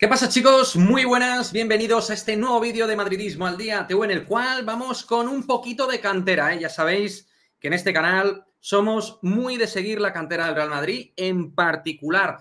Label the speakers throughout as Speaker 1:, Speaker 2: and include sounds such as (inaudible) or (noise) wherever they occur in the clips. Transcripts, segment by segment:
Speaker 1: ¿Qué pasa chicos? Muy buenas, bienvenidos a este nuevo vídeo de Madridismo al Día TV en el cual vamos con un poquito de cantera. ¿eh? Ya sabéis que en este canal somos muy de seguir la cantera del Real Madrid, en particular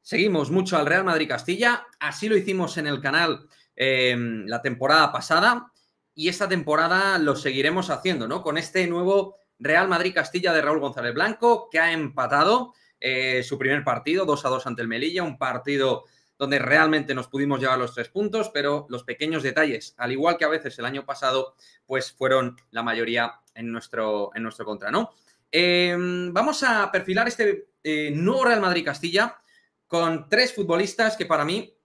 Speaker 1: seguimos mucho al Real Madrid Castilla, así lo hicimos en el canal eh, la temporada pasada y esta temporada lo seguiremos haciendo, ¿no? Con este nuevo Real Madrid Castilla de Raúl González Blanco que ha empatado eh, su primer partido 2 a 2 ante el Melilla, un partido donde realmente nos pudimos llevar los tres puntos, pero los pequeños detalles, al igual que a veces el año pasado, pues fueron la mayoría en nuestro, en nuestro contra, ¿no? Eh, vamos a perfilar este eh, nuevo Real Madrid Castilla con tres futbolistas que para mí,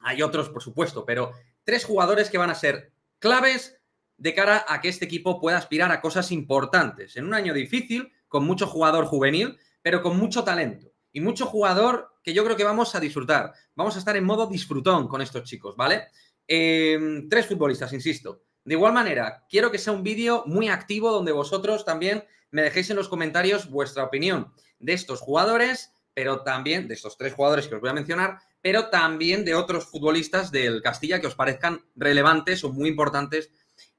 Speaker 1: hay otros por supuesto, pero tres jugadores que van a ser claves de cara a que este equipo pueda aspirar a cosas importantes. En un año difícil, con mucho jugador juvenil, pero con mucho talento y mucho jugador que yo creo que vamos a disfrutar. Vamos a estar en modo disfrutón con estos chicos, ¿vale? Em, tres futbolistas, insisto. De igual manera, quiero que sea un vídeo muy activo donde vosotros también me dejéis en los comentarios vuestra opinión de estos jugadores, pero también de estos tres jugadores que os voy a mencionar, pero también de otros futbolistas del Castilla que os parezcan relevantes o muy importantes,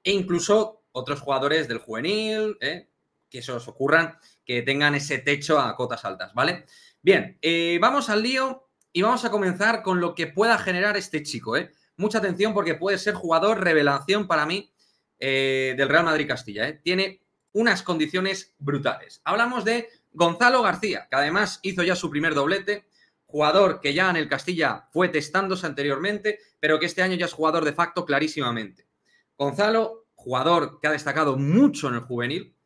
Speaker 1: e incluso otros jugadores del juvenil, ¿eh? que se os ocurran, que tengan ese techo a cotas altas, ¿vale? Bien, eh, vamos al lío y vamos a comenzar con lo que pueda generar este chico. ¿eh? Mucha atención porque puede ser jugador revelación para mí eh, del Real Madrid Castilla. Tiene unas condiciones brutales. Hablamos de Gonzalo García, que además hizo ya su primer doblete, jugador que ya en el Castilla fue testándose anteriormente, pero que este año ya es jugador de facto clarísimamente. Gonzalo, jugador que ha destacado mucho en el juvenil,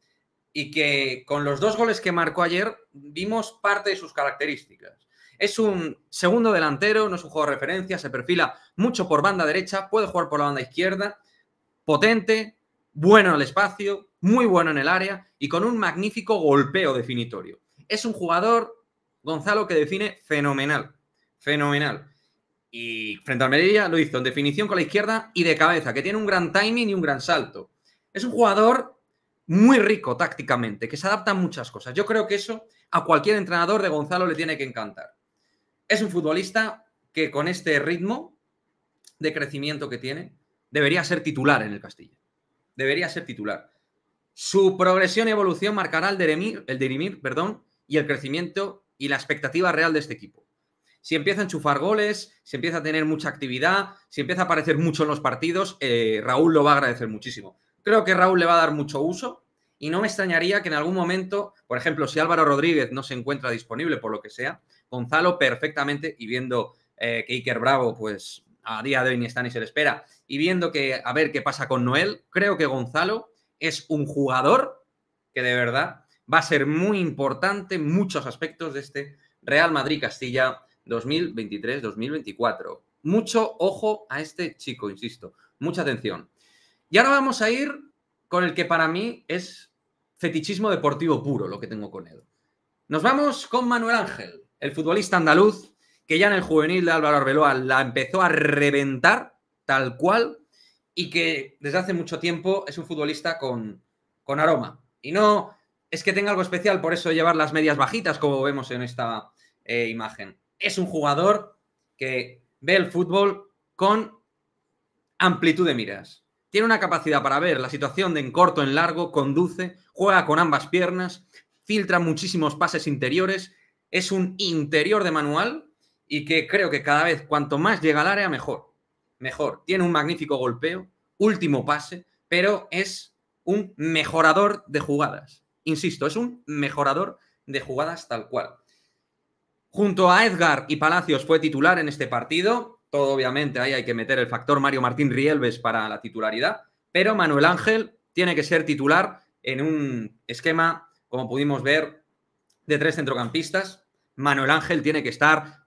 Speaker 1: y que con los dos goles que marcó ayer vimos parte de sus características. Es un segundo delantero, no es un juego de referencia, se perfila mucho por banda derecha, puede jugar por la banda izquierda, potente, bueno en el espacio, muy bueno en el área y con un magnífico golpeo definitorio. Es un jugador, Gonzalo, que define fenomenal, fenomenal. Y frente al Medellín lo hizo en definición con la izquierda y de cabeza, que tiene un gran timing y un gran salto. Es un jugador muy rico tácticamente, que se adapta a muchas cosas. Yo creo que eso a cualquier entrenador de Gonzalo le tiene que encantar. Es un futbolista que con este ritmo de crecimiento que tiene, debería ser titular en el castillo Debería ser titular. Su progresión y evolución marcará el derimir, el derimir perdón, y el crecimiento y la expectativa real de este equipo. Si empieza a enchufar goles, si empieza a tener mucha actividad, si empieza a aparecer mucho en los partidos, eh, Raúl lo va a agradecer muchísimo. Creo que Raúl le va a dar mucho uso y no me extrañaría que en algún momento, por ejemplo, si Álvaro Rodríguez no se encuentra disponible por lo que sea, Gonzalo perfectamente y viendo eh, que Iker Bravo, pues a día de hoy ni está ni se le espera, y viendo que a ver qué pasa con Noel, creo que Gonzalo es un jugador que de verdad va a ser muy importante en muchos aspectos de este Real Madrid Castilla 2023-2024. Mucho ojo a este chico, insisto, mucha atención. Y ahora vamos a ir con el que para mí es fetichismo deportivo puro, lo que tengo con él. Nos vamos con Manuel Ángel, el futbolista andaluz que ya en el juvenil de Álvaro Arbeloa la empezó a reventar tal cual y que desde hace mucho tiempo es un futbolista con, aroma. Y no es que tenga algo especial por eso llevar las medias bajitas como vemos en esta eh, imagen. Es un jugador que ve el fútbol con amplitud de miras. Tiene una capacidad para ver la situación de en corto, en largo, conduce, juega con ambas piernas, filtra muchísimos pases interiores, es un interior de manual y que creo que cada vez cuanto más llega al área, mejor. Mejor. Tiene un magnífico golpeo, último pase, pero es un mejorador de jugadas. Insisto, es un mejorador de jugadas tal cual. Junto a Edgar y Palacios fue titular en este partido todo obviamente ahí hay que meter el factor Mario Martín Rielves para la titularidad, pero Manuel Ángel tiene que ser titular en un esquema, como pudimos ver, de tres centrocampistas. Manuel Ángel tiene que estar.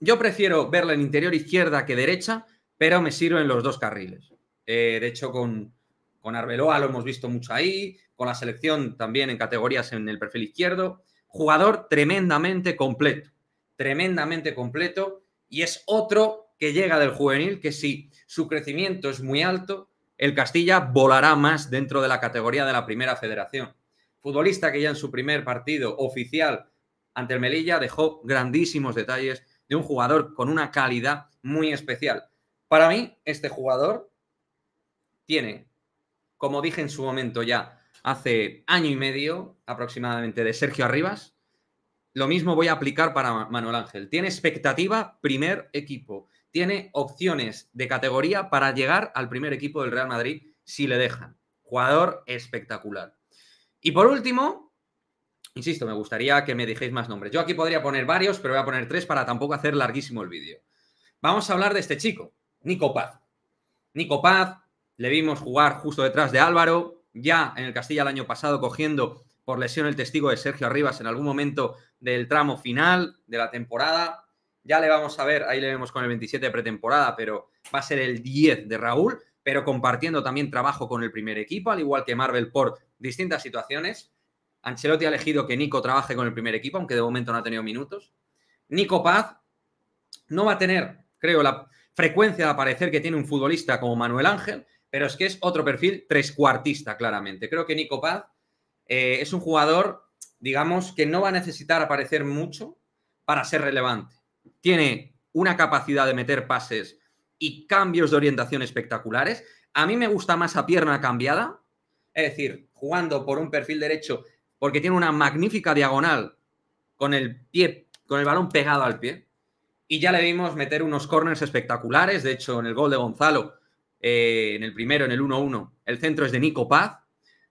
Speaker 1: Yo prefiero verla en interior izquierda que derecha, pero me sirve en los dos carriles. Eh, de hecho, con, con Arbeloa lo hemos visto mucho ahí, con la selección también en categorías en el perfil izquierdo. Jugador tremendamente completo, tremendamente completo y es otro que llega del juvenil, que si su crecimiento es muy alto, el Castilla volará más dentro de la categoría de la primera federación. Futbolista que ya en su primer partido oficial ante el Melilla dejó grandísimos detalles de un jugador con una calidad muy especial. Para mí, este jugador tiene, como dije en su momento ya hace año y medio aproximadamente, de Sergio Arribas, lo mismo voy a aplicar para Manuel Ángel. Tiene expectativa, primer equipo. Tiene opciones de categoría para llegar al primer equipo del Real Madrid si le dejan. Jugador espectacular. Y por último, insisto, me gustaría que me dijéis más nombres. Yo aquí podría poner varios, pero voy a poner tres para tampoco hacer larguísimo el vídeo. Vamos a hablar de este chico, Nico Paz. Nico Paz, le vimos jugar justo detrás de Álvaro, ya en el Castilla el año pasado cogiendo por lesión el testigo de Sergio Arribas en algún momento del tramo final de la temporada. Ya le vamos a ver, ahí le vemos con el 27 de pretemporada, pero va a ser el 10 de Raúl, pero compartiendo también trabajo con el primer equipo, al igual que Marvel por distintas situaciones. Ancelotti ha elegido que Nico trabaje con el primer equipo, aunque de momento no ha tenido minutos. Nico Paz no va a tener, creo, la frecuencia de aparecer que tiene un futbolista como Manuel Ángel, pero es que es otro perfil trescuartista, claramente. Creo que Nico Paz eh, es un jugador, digamos, que no va a necesitar aparecer mucho para ser relevante. Tiene una capacidad de meter pases y cambios de orientación espectaculares. A mí me gusta más a pierna cambiada, es decir, jugando por un perfil derecho, porque tiene una magnífica diagonal con el pie, con el balón pegado al pie. Y ya le vimos meter unos corners espectaculares. De hecho, en el gol de Gonzalo, eh, en el primero, en el 1-1, el centro es de Nico Paz.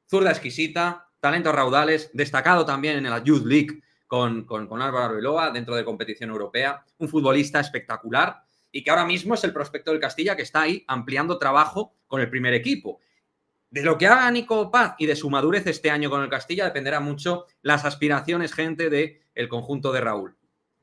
Speaker 1: Zurda exquisita, talentos raudales, destacado también en la Youth League con, con, Álvaro Arbeloa dentro de competición europea, un futbolista espectacular y que ahora mismo es el prospecto del Castilla que está ahí ampliando trabajo con el primer equipo. De lo que haga Nico Paz y de su madurez este año con el Castilla dependerá mucho las aspiraciones, gente, del conjunto de Raúl.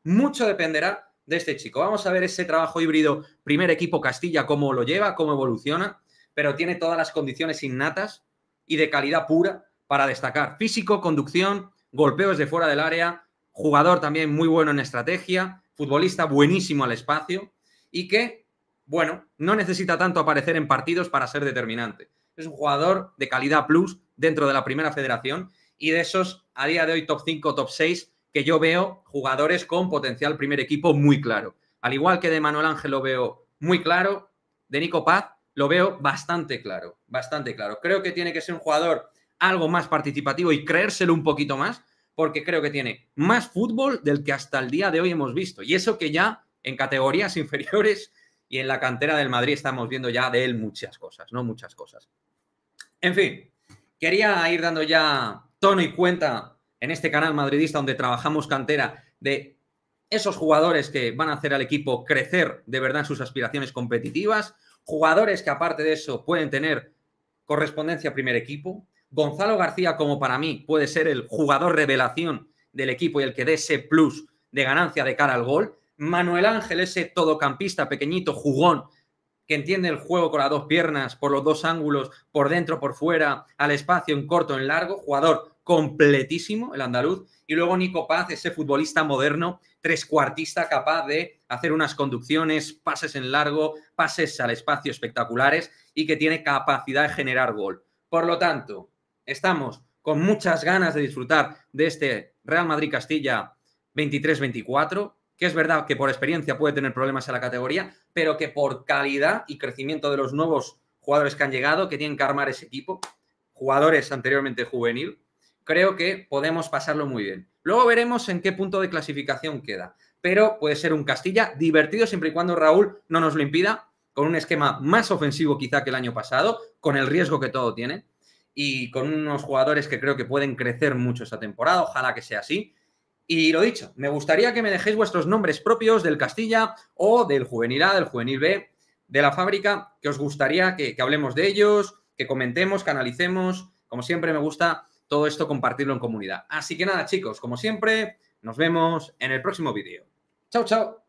Speaker 1: Mucho dependerá de este chico. Vamos a ver ese trabajo híbrido, primer equipo Castilla, cómo lo lleva, cómo evoluciona, pero tiene todas las condiciones innatas y de calidad pura para destacar. Físico, conducción, golpeos de fuera del área, jugador también muy bueno en estrategia, futbolista buenísimo al espacio y que, bueno, no necesita tanto aparecer en partidos para ser determinante. Es un jugador de calidad plus dentro de la primera federación y de esos, a día de hoy, top 5, top 6, que yo veo jugadores con potencial primer equipo muy claro. Al igual que de Manuel Ángel lo veo muy claro, de Nico Paz lo veo bastante claro, bastante claro. Creo que tiene que ser un jugador algo más participativo y creérselo un poquito más, porque creo que tiene más fútbol del que hasta el día de hoy hemos visto. Y eso que ya en categorías (laughs) inferiores y en la cantera del Madrid estamos viendo ya de él muchas cosas, ¿no? Muchas cosas. En fin, quería ir dando ya tono y cuenta en este canal madridista donde trabajamos cantera de esos jugadores que van a hacer al equipo crecer de verdad en sus aspiraciones competitivas, jugadores que aparte de eso pueden tener correspondencia a primer equipo, Gonzalo García, como para mí, puede ser el jugador revelación del equipo y el que dé ese plus de ganancia de cara al gol. Manuel Ángel, ese todocampista pequeñito, jugón, que entiende el juego con las dos piernas, por los dos ángulos, por dentro, por fuera, al espacio, en corto, en largo, jugador completísimo, el andaluz. Y luego Nico Paz, ese futbolista moderno, trescuartista, capaz de hacer unas conducciones, pases en largo, pases al espacio espectaculares y que tiene capacidad de generar gol. Por lo tanto, estamos con muchas ganas de disfrutar de este Real Madrid Castilla 23-24, que es verdad que por experiencia puede tener problemas en la categoría, pero que por calidad y crecimiento de los nuevos jugadores que han llegado, que tienen que armar ese equipo, jugadores anteriormente juvenil, creo que podemos pasarlo muy bien. Luego veremos en qué punto de clasificación queda, pero puede ser un Castilla divertido siempre y cuando Raúl no nos lo impida, con un esquema más ofensivo quizá que el año pasado, con el riesgo que todo tiene, y con unos jugadores que creo que pueden crecer mucho esta temporada, ojalá que sea así. Y lo dicho, me gustaría que me dejéis vuestros nombres propios del Castilla o del Juvenil A, del Juvenil B, de la fábrica, que os gustaría que, hablemos de ellos, que comentemos, que analicemos. Como siempre me gusta todo esto compartirlo en comunidad. Así que nada chicos, como siempre, nos vemos en el próximo vídeo. Chao, chao.